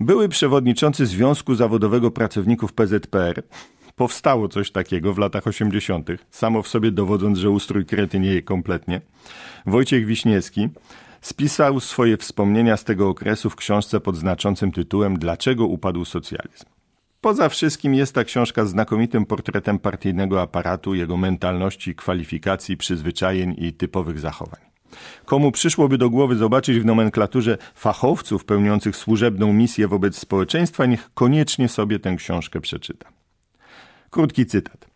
Były przewodniczący Związku Zawodowego Pracowników PZPR. Powstało coś takiego w latach 80., samo w sobie dowodząc, że ustrój kretynieje kompletnie. Wojciech Wiśniewski spisał swoje wspomnienia z tego okresu w książce pod znaczącym tytułem Dlaczego upadł socjalizm? Poza wszystkim jest ta książka znakomitym portretem partyjnego aparatu, jego mentalności, kwalifikacji, przyzwyczajeń i typowych zachowań komu przyszłoby do głowy zobaczyć w nomenklaturze fachowców pełniących służebną misję wobec społeczeństwa, niech koniecznie sobie tę książkę przeczyta. Krótki cytat.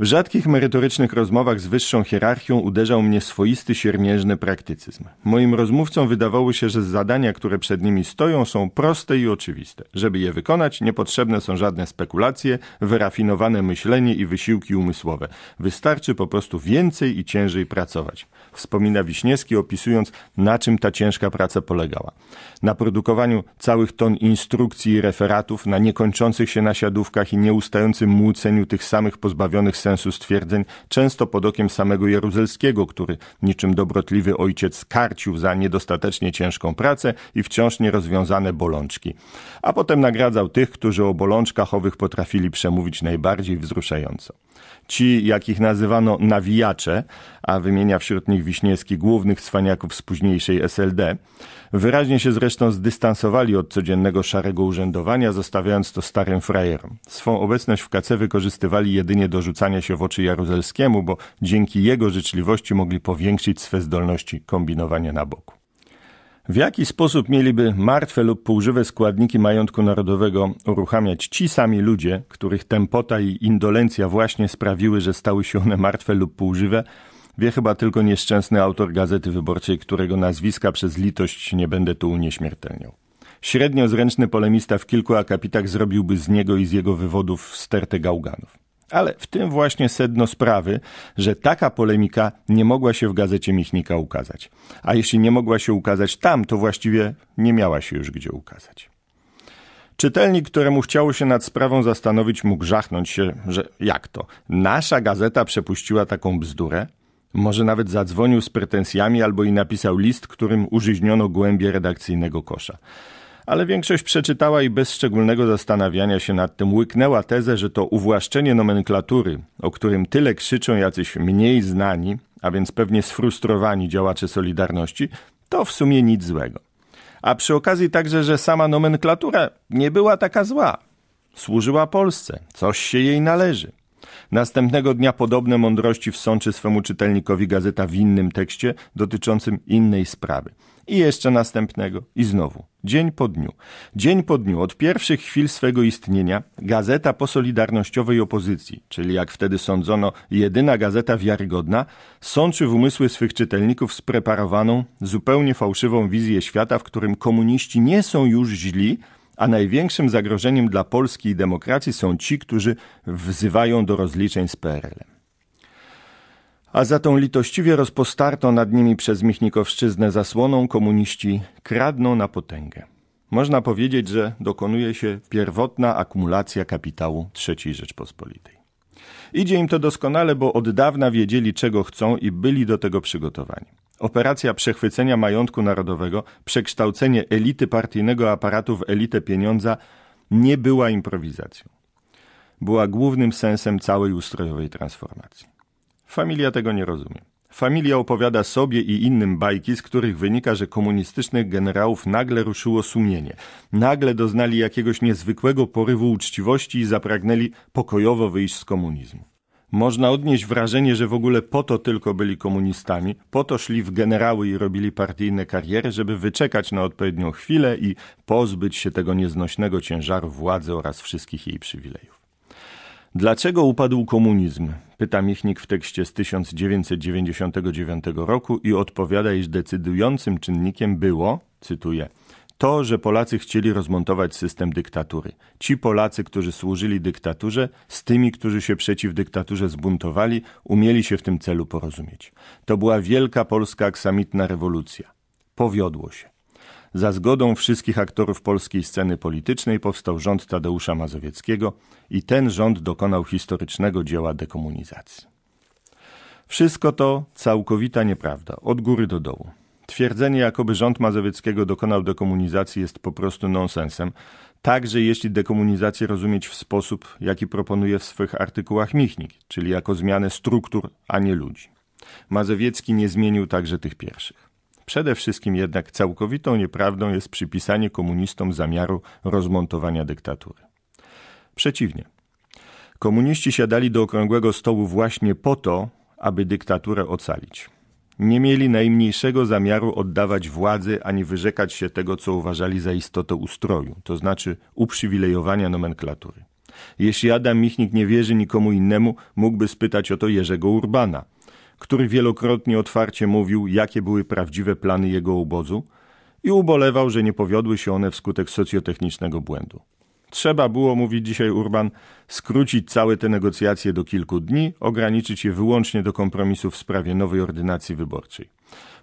W rzadkich merytorycznych rozmowach z wyższą hierarchią uderzał mnie swoisty siermierzny praktycyzm. Moim rozmówcom wydawało się, że zadania, które przed nimi stoją, są proste i oczywiste. Żeby je wykonać, niepotrzebne są żadne spekulacje, wyrafinowane myślenie i wysiłki umysłowe. Wystarczy po prostu więcej i ciężej pracować. Wspomina Wiśniewski, opisując, na czym ta ciężka praca polegała. Na produkowaniu całych ton instrukcji i referatów, na niekończących się nasiadówkach i nieustającym młóceniu tych samych pozbawionych sensu stwierdzeń, często pod okiem samego Jaruzelskiego, który niczym dobrotliwy ojciec karcił za niedostatecznie ciężką pracę i wciąż nierozwiązane bolączki. A potem nagradzał tych, którzy o bolączkach owych potrafili przemówić najbardziej wzruszająco. Ci, jakich nazywano nawijacze, a wymienia wśród nich Wiśniewski głównych cwaniaków z późniejszej SLD, wyraźnie się zresztą zdystansowali od codziennego szarego urzędowania, zostawiając to starym frajerom. Swą obecność w KC wykorzystywali jedynie do rzucania się w oczy Jaruzelskiemu, bo dzięki jego życzliwości mogli powiększyć swe zdolności kombinowania na boku. W jaki sposób mieliby martwe lub półżywe składniki majątku narodowego uruchamiać ci sami ludzie, których tempota i indolencja właśnie sprawiły, że stały się one martwe lub półżywe, wie chyba tylko nieszczęsny autor Gazety Wyborczej, którego nazwiska przez litość nie będę tu unieśmiertelniał. Średnio zręczny polemista w kilku akapitach zrobiłby z niego i z jego wywodów stertę gałganów. Ale w tym właśnie sedno sprawy, że taka polemika nie mogła się w gazecie Michnika ukazać. A jeśli nie mogła się ukazać tam, to właściwie nie miała się już gdzie ukazać. Czytelnik, któremu chciało się nad sprawą zastanowić, mógł żachnąć się, że jak to? Nasza gazeta przepuściła taką bzdurę? Może nawet zadzwonił z pretensjami albo i napisał list, którym użyźniono głębie redakcyjnego kosza ale większość przeczytała i bez szczególnego zastanawiania się nad tym łyknęła tezę, że to uwłaszczenie nomenklatury, o którym tyle krzyczą jacyś mniej znani, a więc pewnie sfrustrowani działacze Solidarności, to w sumie nic złego. A przy okazji także, że sama nomenklatura nie była taka zła. Służyła Polsce, coś się jej należy. Następnego dnia podobne mądrości wsączy swemu czytelnikowi gazeta w innym tekście dotyczącym innej sprawy. I jeszcze następnego, i znowu, dzień po dniu. Dzień po dniu, od pierwszych chwil swego istnienia, gazeta posolidarnościowej opozycji, czyli jak wtedy sądzono, jedyna gazeta wiarygodna, sączy w umysły swych czytelników spreparowaną, zupełnie fałszywą wizję świata, w którym komuniści nie są już źli, a największym zagrożeniem dla Polski i demokracji są ci, którzy wzywają do rozliczeń z PRL-em. A za tą litościwie rozpostartą nad nimi przez Michnikowszczyznę zasłoną komuniści kradną na potęgę. Można powiedzieć, że dokonuje się pierwotna akumulacja kapitału III Rzeczpospolitej. Idzie im to doskonale, bo od dawna wiedzieli, czego chcą i byli do tego przygotowani. Operacja przechwycenia majątku narodowego, przekształcenie elity partyjnego aparatu w elitę pieniądza nie była improwizacją. Była głównym sensem całej ustrojowej transformacji. Familia tego nie rozumie. Familia opowiada sobie i innym bajki, z których wynika, że komunistycznych generałów nagle ruszyło sumienie. Nagle doznali jakiegoś niezwykłego porywu uczciwości i zapragnęli pokojowo wyjść z komunizmu można odnieść wrażenie, że w ogóle po to tylko byli komunistami, po to szli w generały i robili partyjne kariery, żeby wyczekać na odpowiednią chwilę i pozbyć się tego nieznośnego ciężaru władzy oraz wszystkich jej przywilejów. Dlaczego upadł komunizm? Pyta Michnik w tekście z 1999 roku i odpowiada, iż decydującym czynnikiem było, cytuję, to, że Polacy chcieli rozmontować system dyktatury. Ci Polacy, którzy służyli dyktaturze, z tymi, którzy się przeciw dyktaturze zbuntowali, umieli się w tym celu porozumieć. To była wielka polska aksamitna rewolucja. Powiodło się. Za zgodą wszystkich aktorów polskiej sceny politycznej powstał rząd Tadeusza Mazowieckiego i ten rząd dokonał historycznego dzieła dekomunizacji. Wszystko to całkowita nieprawda, od góry do dołu. Twierdzenie, jakoby rząd Mazowieckiego dokonał dekomunizacji, jest po prostu nonsensem. Także jeśli dekomunizację rozumieć w sposób, jaki proponuje w swych artykułach Michnik, czyli jako zmianę struktur, a nie ludzi. Mazowiecki nie zmienił także tych pierwszych. Przede wszystkim jednak całkowitą nieprawdą jest przypisanie komunistom zamiaru rozmontowania dyktatury. Przeciwnie. Komuniści siadali do okrągłego stołu właśnie po to, aby dyktaturę ocalić. Nie mieli najmniejszego zamiaru oddawać władzy ani wyrzekać się tego, co uważali za istotę ustroju, to znaczy uprzywilejowania nomenklatury. Jeśli Adam Michnik nie wierzy nikomu innemu, mógłby spytać o to Jerzego Urbana, który wielokrotnie otwarcie mówił, jakie były prawdziwe plany jego obozu i ubolewał, że nie powiodły się one wskutek socjotechnicznego błędu. Trzeba było, mówi dzisiaj Urban, skrócić całe te negocjacje do kilku dni, ograniczyć je wyłącznie do kompromisu w sprawie nowej ordynacji wyborczej.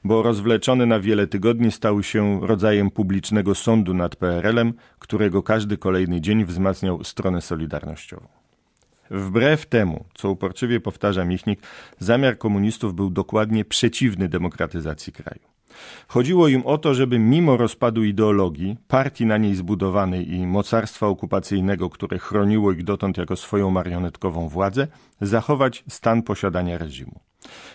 Bo rozwleczone na wiele tygodni stały się rodzajem publicznego sądu nad PRL-em, którego każdy kolejny dzień wzmacniał stronę solidarnościową. Wbrew temu, co uporczywie powtarza Michnik, zamiar komunistów był dokładnie przeciwny demokratyzacji kraju. Chodziło im o to, żeby mimo rozpadu ideologii, partii na niej zbudowanej i mocarstwa okupacyjnego, które chroniło ich dotąd jako swoją marionetkową władzę, zachować stan posiadania reżimu.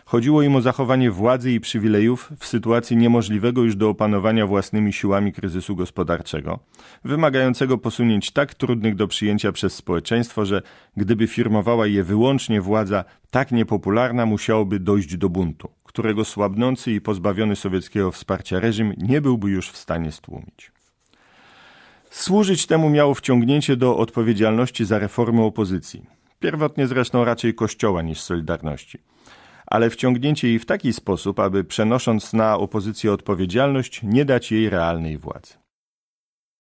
Chodziło im o zachowanie władzy i przywilejów w sytuacji niemożliwego już do opanowania własnymi siłami kryzysu gospodarczego, wymagającego posunięć tak trudnych do przyjęcia przez społeczeństwo, że gdyby firmowała je wyłącznie władza tak niepopularna, musiałoby dojść do buntu, którego słabnący i pozbawiony sowieckiego wsparcia reżim nie byłby już w stanie stłumić. Służyć temu miało wciągnięcie do odpowiedzialności za reformy opozycji. Pierwotnie zresztą raczej Kościoła niż Solidarności ale wciągnięcie jej w taki sposób, aby przenosząc na opozycję odpowiedzialność, nie dać jej realnej władzy.